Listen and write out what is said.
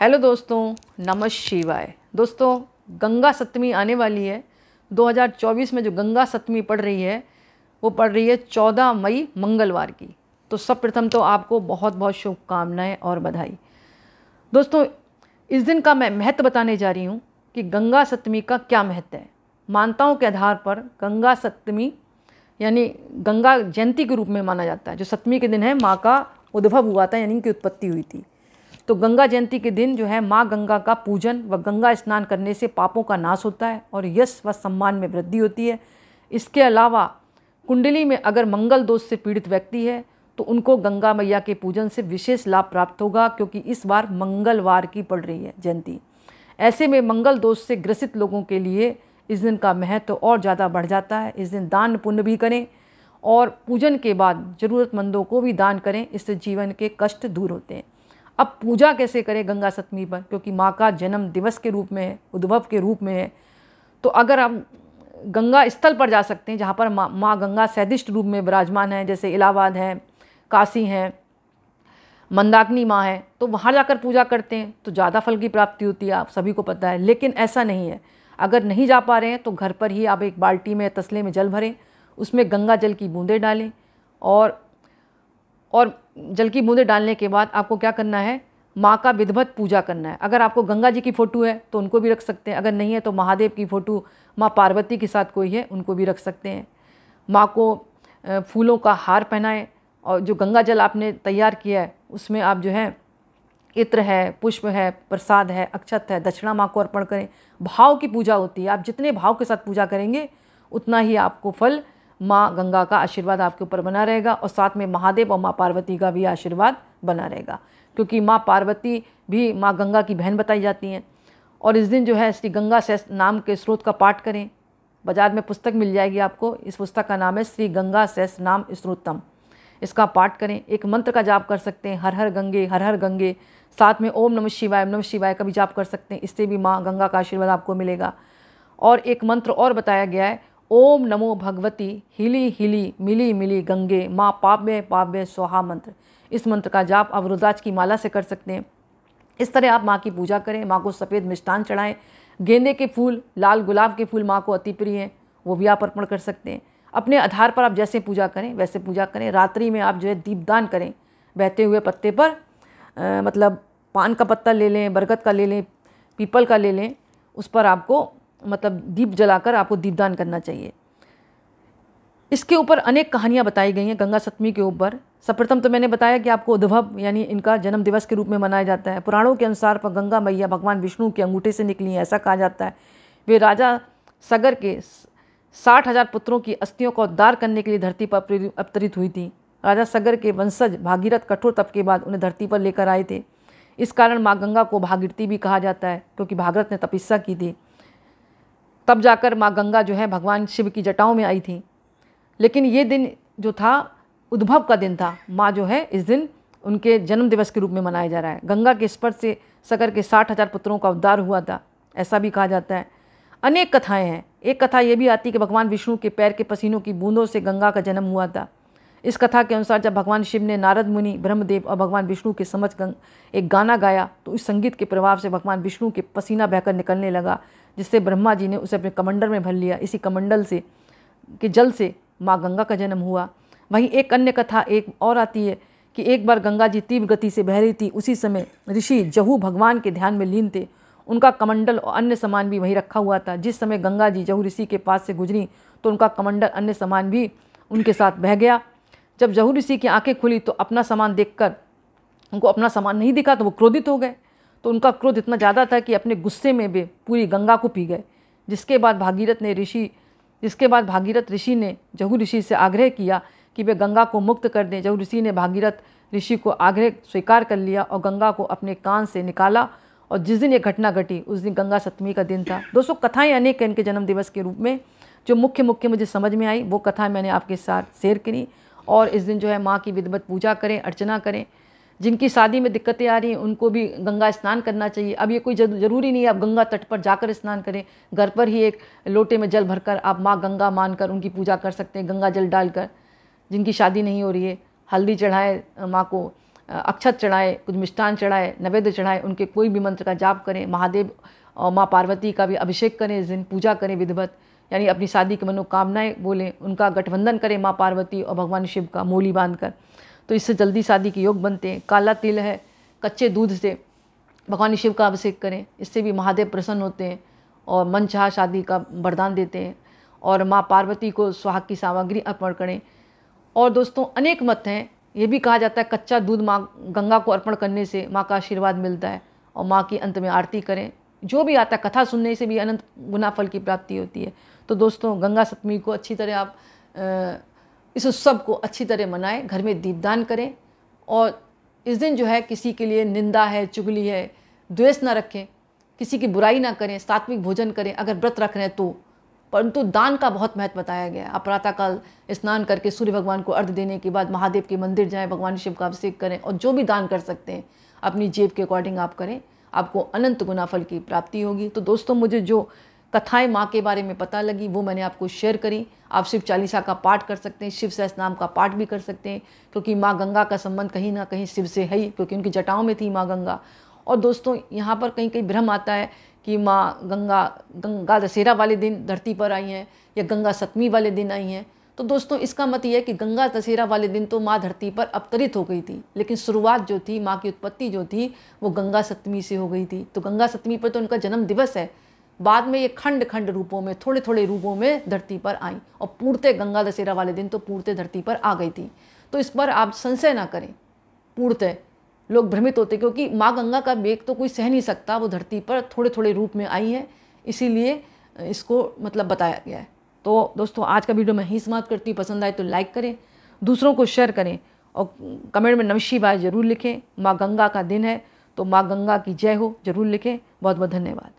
hello दोस्तों नमः शिवाय दोस्तों गंगा सप्तमी आने वाली है 2024 में जो गंगा सप्तमी पड़ रही है वो पड़ रही है 14 मई मंगलवार की तो सर्वप्रथम तो आपको बहुत बहुत शुभकामनाएं और बधाई दोस्तों इस दिन का मैं महत्व बताने जा रही हूँ कि गंगा सप्तमी का क्या महत्व है मान्यताओं के आधार पर गंगा सप्तमी यानी गंगा जयंती के रूप में माना जाता है जो सप्तमी के दिन है माँ का उद्भव हुआ था यानी कि उत्पत्ति हुई थी तो गंगा जयंती के दिन जो है माँ गंगा का पूजन व गंगा स्नान करने से पापों का नाश होता है और यश व सम्मान में वृद्धि होती है इसके अलावा कुंडली में अगर मंगल दोष से पीड़ित व्यक्ति है तो उनको गंगा मैया के पूजन से विशेष लाभ प्राप्त होगा क्योंकि इस बार मंगलवार की पड़ रही है जयंती ऐसे में मंगल दोष से ग्रसित लोगों के लिए इस दिन का महत्व तो और ज़्यादा बढ़ जाता है इस दिन दान पुण्य भी करें और पूजन के बाद ज़रूरतमंदों को भी दान करें इससे जीवन के कष्ट दूर होते हैं अब पूजा कैसे करें गंगा सप्तमी पर क्योंकि माँ का जन्म दिवस के रूप में है उद्भव के रूप में है तो अगर आप गंगा स्थल पर जा सकते हैं जहाँ पर माँ माँ गंगा सैदिष्ट रूप में विराजमान है जैसे इलाहाबाद है काशी है मंदाकिनी माँ है तो वहाँ जाकर पूजा करते हैं तो ज़्यादा फल की प्राप्ति होती है आप सभी को पता है लेकिन ऐसा नहीं है अगर नहीं जा पा रहे हैं तो घर पर ही आप एक बाल्टी में तसले में जल भरें उसमें गंगा जल की बूंदें डालें और और जल की बूंदे डालने के बाद आपको क्या करना है माँ का विधवत पूजा करना है अगर आपको गंगा जी की फ़ोटो है तो उनको भी रख सकते हैं अगर नहीं है तो महादेव की फ़ोटो माँ पार्वती के साथ कोई है उनको भी रख सकते हैं माँ को फूलों का हार पहनाएं और जो गंगा जल आपने तैयार किया है उसमें आप जो है इत्र है पुष्प है प्रसाद है अक्षत है दक्षिणा माँ को अर्पण करें भाव की पूजा होती है आप जितने भाव के साथ पूजा करेंगे उतना ही आपको फल माँ गंगा का आशीर्वाद आपके ऊपर बना रहेगा और साथ में महादेव और माँ पार्वती का भी आशीर्वाद बना रहेगा क्योंकि माँ पार्वती भी माँ गंगा की बहन बताई जाती हैं और इस दिन जो है श्री गंगा से नाम के स्रोत का पाठ करें बाजार में पुस्तक मिल जाएगी आपको इस पुस्तक का नाम है श्री गंगा सैस नाम स्त्रोतम इसका पाठ करें एक मंत्र का जाप कर सकते हैं हर हर गंगे हर हर गंगे साथ में ओम नमः शिवाय ओम नमः शिवाय का भी जाप कर सकते हैं इससे भी माँ गंगा का आशीर्वाद आपको मिलेगा और एक मंत्र और बताया गया है ओम नमो भगवती हिली हिली मिली मिली गंगे माँ पाव्य पाव्य स्वाहा मंत्र इस मंत्र का जाप आप रुद्राज की माला से कर सकते हैं इस तरह आप माँ की पूजा करें माँ को सफ़ेद मिष्ठान चढ़ाएं गेंदे के फूल लाल गुलाब के फूल माँ को अति प्रिय हैं वो भी आप अर्पण कर सकते हैं अपने आधार पर आप जैसे पूजा करें वैसे पूजा करें रात्रि में आप जो है दीपदान करें बहते हुए पत्ते पर आ, मतलब पान का पत्ता ले लें बरगद का ले लें पीपल का ले लें उस पर आपको मतलब दीप जलाकर आपको दीपदान करना चाहिए इसके ऊपर अनेक कहानियाँ बताई गई हैं गंगा सप्तमी के ऊपर सर्वप्रथम तो मैंने बताया कि आपको उद्भव यानी इनका जन्म दिवस के रूप में मनाया जाता है पुराणों के अनुसार पर गंगा मैया भगवान विष्णु के अंगूठे से निकली हैं ऐसा कहा जाता है वे राजा सगर के साठ हजार पुत्रों की अस्थियों का उद्धार करने के लिए धरती पर अवतरित हुई थी राजा सगर के वंशज भागीरथ कठोर तप के बाद उन्हें धरती पर लेकर आए थे इस कारण माँ गंगा को भागीरथी भी कहा जाता है क्योंकि भागरथ ने तपस्या की थी तब जाकर माँ गंगा जो है भगवान शिव की जटाओं में आई थी लेकिन ये दिन जो था उद्भव का दिन था माँ जो है इस दिन उनके जन्म दिवस के रूप में मनाया जा रहा है गंगा के स्पर्श से सकर के साठ हजार पुत्रों का उद्धार हुआ था ऐसा भी कहा जाता है अनेक कथाएं हैं एक कथा ये भी आती है कि भगवान विष्णु के पैर के पसीनों की बूंदों से गंगा का जन्म हुआ था इस कथा के अनुसार जब भगवान शिव ने नारद मुनि ब्रह्मदेव और भगवान विष्णु के समझ एक गाना गाया तो इस संगीत के प्रभाव से भगवान विष्णु के पसीना बहकर निकलने लगा जिससे ब्रह्मा जी ने उसे अपने कमंडल में भर लिया इसी कमंडल से के जल से माँ गंगा का जन्म हुआ वहीं एक अन्य कथा एक और आती है कि एक बार गंगा जी तीव्र गति से बह रही थी उसी समय ऋषि जहू भगवान के ध्यान में लीन थे उनका कमंडल और अन्य सामान भी वहीं रखा हुआ था जिस समय गंगा जी जहू ऋषि के पास से गुजरी तो उनका कमंडल अन्य सामान भी उनके साथ बह गया जब जहू ऋषि की आंखें खुली तो अपना सामान देखकर उनको अपना सामान नहीं दिखा तो वो क्रोधित हो गए तो उनका क्रोध इतना ज़्यादा था कि अपने गुस्से में वे पूरी गंगा को पी गए जिसके बाद भागीरथ ने ऋषि जिसके बाद भागीरथ ऋषि ने जहू ऋषि से आग्रह किया कि वे गंगा को मुक्त कर दें जहू ऋषि ने भागीरथ ऋषि को आग्रह स्वीकार कर लिया और गंगा को अपने कान से निकाला और जिस दिन ये घटना घटी उस दिन गंगा सप्तमी का दिन था दोस्तों कथाएं अनेक हैं इनके जन्मदिवस के रूप में जो मुख्य मुख्य मुझे समझ में आई वो कथाएं मैंने आपके साथ शेयर करी और इस दिन जो है माँ की विधिवत पूजा करें अर्चना करें जिनकी शादी में दिक्कतें आ रही हैं उनको भी गंगा स्नान करना चाहिए अब ये कोई ज़रूरी नहीं है आप गंगा तट पर जाकर स्नान करें घर पर ही एक लोटे में जल भरकर आप माँ गंगा मानकर उनकी पूजा कर सकते हैं गंगा जल डालकर जिनकी शादी नहीं हो रही है हल्दी चढ़ाए माँ को अक्षत चढ़ाएं कुछ मिष्ठान चढ़ाए नैवेद्य चढ़ाएं उनके कोई भी मंत्र का जाप करें महादेव और माँ पार्वती का भी अभिषेक करें इस दिन पूजा करें विधिवत यानी अपनी शादी की मनोकामनाएं बोलें उनका गठबंधन करें माँ पार्वती और भगवान शिव का मूली बांधकर तो इससे जल्दी शादी के योग बनते हैं काला तिल है कच्चे दूध से भगवान शिव का अभिषेक करें इससे भी महादेव प्रसन्न होते हैं और मन चाह शादी का वरदान देते हैं और माँ पार्वती को सुहाग की सामग्री अर्पण करें और दोस्तों अनेक मत हैं ये भी कहा जाता है कच्चा दूध माँ गंगा को अर्पण करने से माँ का आशीर्वाद मिलता है और माँ की अंत में आरती करें जो भी आता है कथा सुनने से भी अनंत गुना फल की प्राप्ति होती है तो दोस्तों गंगा सप्तमी को अच्छी तरह आप इस उत्सव को अच्छी तरह मनाएं घर में दीपदान करें और इस दिन जो है किसी के लिए निंदा है चुगली है द्वेष ना रखें किसी की बुराई ना करें सात्विक भोजन करें अगर व्रत रख रहे हैं तो परंतु दान का बहुत महत्व बताया गया आप प्रातःकाल स्नान करके सूर्य भगवान को अर्घ देने के बाद महादेव के मंदिर जाएं भगवान शिव का अभिषेक करें और जो भी दान कर सकते हैं अपनी जेब के अकॉर्डिंग आप करें आपको अनंत गुनाफल की प्राप्ति होगी तो दोस्तों मुझे जो कथाएं माँ के बारे में पता लगी वो मैंने आपको शेयर करी आप शिव चालीसा का पाठ कर सकते हैं शिव सहस नाम का पाठ भी कर सकते हैं क्योंकि माँ गंगा का संबंध कहीं ना कहीं शिव से है ही क्योंकि उनकी जटाओं में थी माँ गंगा और दोस्तों यहाँ पर कहीं कहीं भ्रम आता है कि माँ गंगा गंगा दशहरा वाले दिन धरती पर आई हैं या गंगा सप्तमी वाले दिन आई हैं तो दोस्तों इसका मत यह है कि गंगा दशहरा वाले दिन तो माँ धरती पर अवतरित हो गई थी लेकिन शुरुआत जो थी माँ की उत्पत्ति जो थी वो गंगा सप्तमी से हो गई थी तो गंगा सप्तमी पर तो उनका जन्म दिवस है बाद में ये खंड खंड रूपों में थोड़े थोड़े रूपों में धरती पर आई और पूर्ते गंगा दशहरा वाले दिन तो पूर्ते धरती पर आ गई थी तो इस पर आप संशय ना करें पूर्ते लोग भ्रमित होते क्योंकि माँ गंगा का वेग तो कोई सह नहीं सकता वो धरती पर थोड़े थोड़े रूप में आई है इसीलिए इसको मतलब बताया गया है तो दोस्तों आज का वीडियो मैं ही समाप्त करती हूँ पसंद आए तो लाइक करें दूसरों को शेयर करें और कमेंट में नमशी बाय जरूर लिखें माँ गंगा का दिन है तो माँ गंगा की जय हो जरूर लिखें बहुत बहुत धन्यवाद